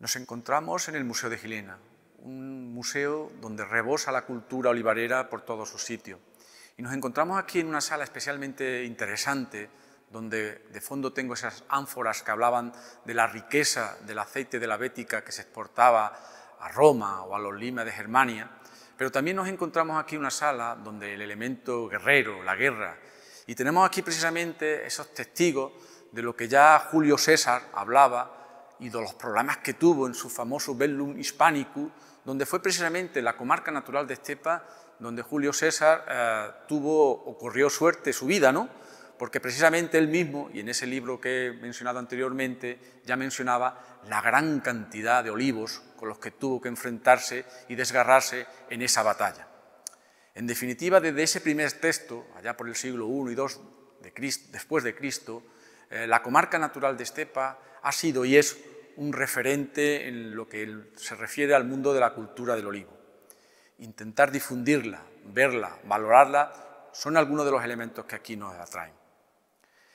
Nos encontramos en el Museo de Gilena, un museo donde rebosa la cultura olivarera por todo su sitio. Y nos encontramos aquí en una sala especialmente interesante, donde de fondo tengo esas ánforas que hablaban de la riqueza del aceite de la Bética que se exportaba a Roma o a los Lima de Germania, pero también nos encontramos aquí una sala donde el elemento guerrero, la guerra, y tenemos aquí precisamente esos testigos de lo que ya Julio César hablaba y de los problemas que tuvo en su famoso Bellum hispánico, donde fue precisamente la comarca natural de Estepa donde Julio César eh, tuvo o corrió suerte su vida, ¿no? Porque precisamente él mismo, y en ese libro que he mencionado anteriormente, ya mencionaba la gran cantidad de olivos con los que tuvo que enfrentarse y desgarrarse en esa batalla. En definitiva, desde ese primer texto, allá por el siglo I y II de Cristo, después de Cristo, eh, la comarca natural de Estepa ha sido y es un referente en lo que se refiere al mundo de la cultura del olivo. Intentar difundirla, verla, valorarla, son algunos de los elementos que aquí nos atraen.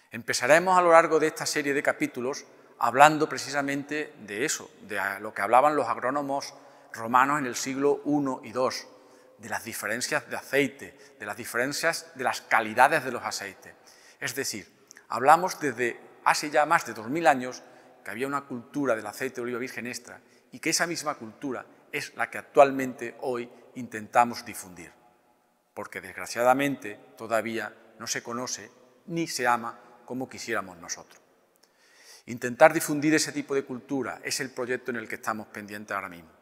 Empezaremos a lo largo de esta serie de capítulos hablando precisamente de eso, de lo que hablaban los agrónomos romanos en el siglo I y II, de las diferencias de aceite, de las diferencias de las calidades de los aceites. Es decir, hablamos desde hace ya más de 2.000 años que había una cultura del aceite de oliva virgen extra y que esa misma cultura es la que actualmente hoy intentamos difundir, porque desgraciadamente todavía no se conoce ni se ama como quisiéramos nosotros. Intentar difundir ese tipo de cultura es el proyecto en el que estamos pendientes ahora mismo.